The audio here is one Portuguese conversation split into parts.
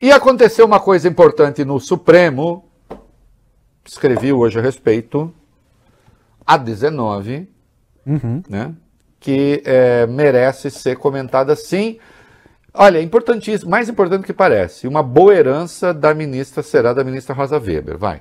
E aconteceu uma coisa importante no Supremo, escrevi hoje a respeito, a 19, uhum. né? que é, merece ser comentada sim. Olha, é importantíssimo, mais importante do que parece, uma boa herança da ministra será da ministra Rosa Weber. Vai.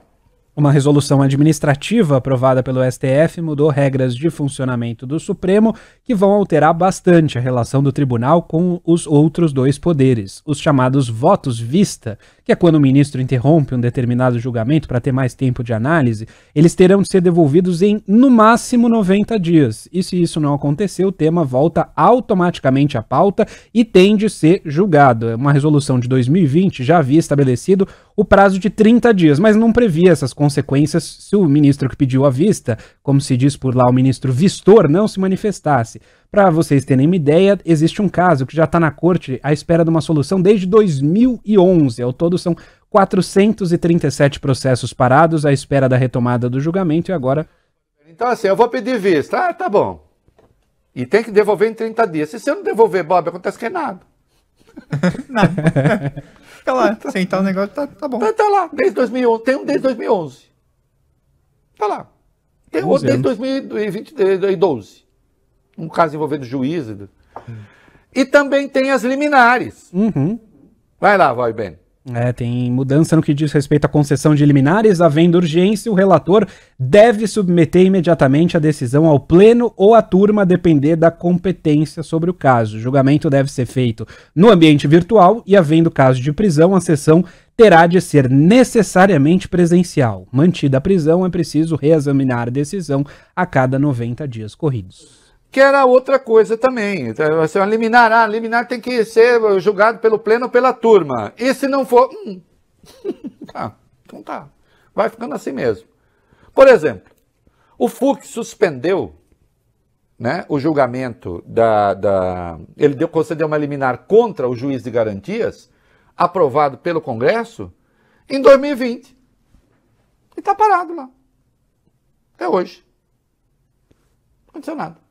Uma resolução administrativa aprovada pelo STF mudou regras de funcionamento do Supremo que vão alterar bastante a relação do tribunal com os outros dois poderes, os chamados votos vista, que é quando o ministro interrompe um determinado julgamento para ter mais tempo de análise, eles terão de ser devolvidos em no máximo 90 dias. E se isso não acontecer, o tema volta automaticamente à pauta e tem de ser julgado. É uma resolução de 2020 já havia estabelecido o prazo de 30 dias, mas não previa essas consequências se o ministro que pediu a vista, como se diz por lá o ministro vistor, não se manifestasse. Para vocês terem uma ideia, existe um caso que já está na corte à espera de uma solução desde 2011. Ao todo são 437 processos parados à espera da retomada do julgamento e agora. Então, assim, eu vou pedir vista. Ah, tá bom. E tem que devolver em 30 dias. Se você não devolver, Bob, acontece que é nada. Nada. Fica lá, sentar o negócio, tá, tá bom. Tá, tá, lá, desde 2011. Tem um desde 2011. Tá lá. Tem outro desde 2012. Um caso envolvendo juízes. E também tem as liminares. Uhum. Vai lá, vai, Ben. É, tem mudança no que diz respeito à concessão de liminares. Havendo urgência, o relator deve submeter imediatamente a decisão ao pleno ou à turma, a depender da competência sobre o caso. O julgamento deve ser feito no ambiente virtual e, havendo caso de prisão, a sessão terá de ser necessariamente presencial. Mantida a prisão, é preciso reexaminar a decisão a cada 90 dias corridos que era outra coisa também. Então, assim, liminar, ah, liminar tem que ser julgado pelo pleno ou pela turma. E se não for. Hum, tá, então tá. Vai ficando assim mesmo. Por exemplo, o FUC suspendeu né, o julgamento da. da ele deu, concedeu uma liminar contra o juiz de garantias, aprovado pelo Congresso, em 2020. E está parado lá. Até hoje. Não aconteceu nada.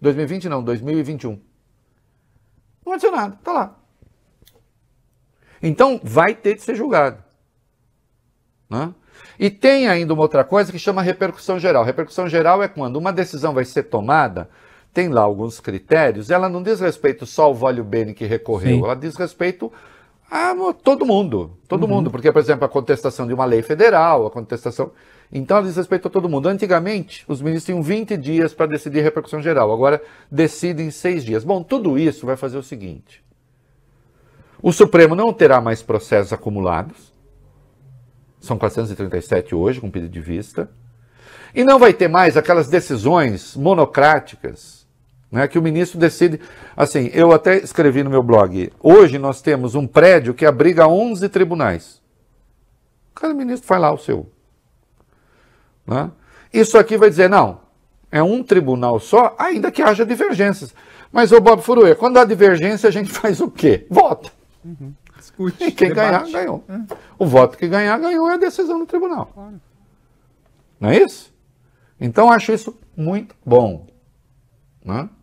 2020 não, 2021. Não aconteceu nada, tá lá. Então vai ter de ser julgado. Né? E tem ainda uma outra coisa que chama repercussão geral. Repercussão geral é quando uma decisão vai ser tomada, tem lá alguns critérios, ela não diz respeito só ao Vale Bene que recorreu, Sim. ela diz respeito ah, todo mundo, todo uhum. mundo, porque, por exemplo, a contestação de uma lei federal, a contestação. Então, ela diz respeito a todo mundo. Antigamente, os ministros tinham 20 dias para decidir repercussão geral, agora decidem em seis dias. Bom, tudo isso vai fazer o seguinte: o Supremo não terá mais processos acumulados, são 437 hoje, com pedido de vista, e não vai ter mais aquelas decisões monocráticas né, que o ministro decide. Assim, eu até escrevi no meu blog: hoje nós temos um prédio que abriga 11 tribunais. Cada ministro faz lá o seu. Né? Isso aqui vai dizer: não, é um tribunal só, ainda que haja divergências. Mas, ô Bob Furue, quando há divergência, a gente faz o quê? Vota. Uhum. e quem debate. ganhar, ganhou. É. O voto que ganhar, ganhou é a decisão do tribunal. Claro. Não é isso? Então, acho isso muito bom. é?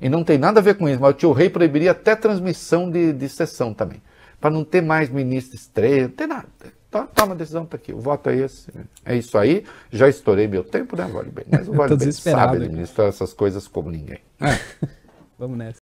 E não tem nada a ver com isso, mas o tio Rei proibiria até transmissão de, de sessão também. Para não ter mais ministro estreia, não tem nada. Então, toma a decisão, tá aqui. O voto é esse. É isso aí. Já estourei meu tempo, né, Vale Bem? Mas o Vale Bem sabe administrar essas coisas como ninguém. É. Vamos nessa.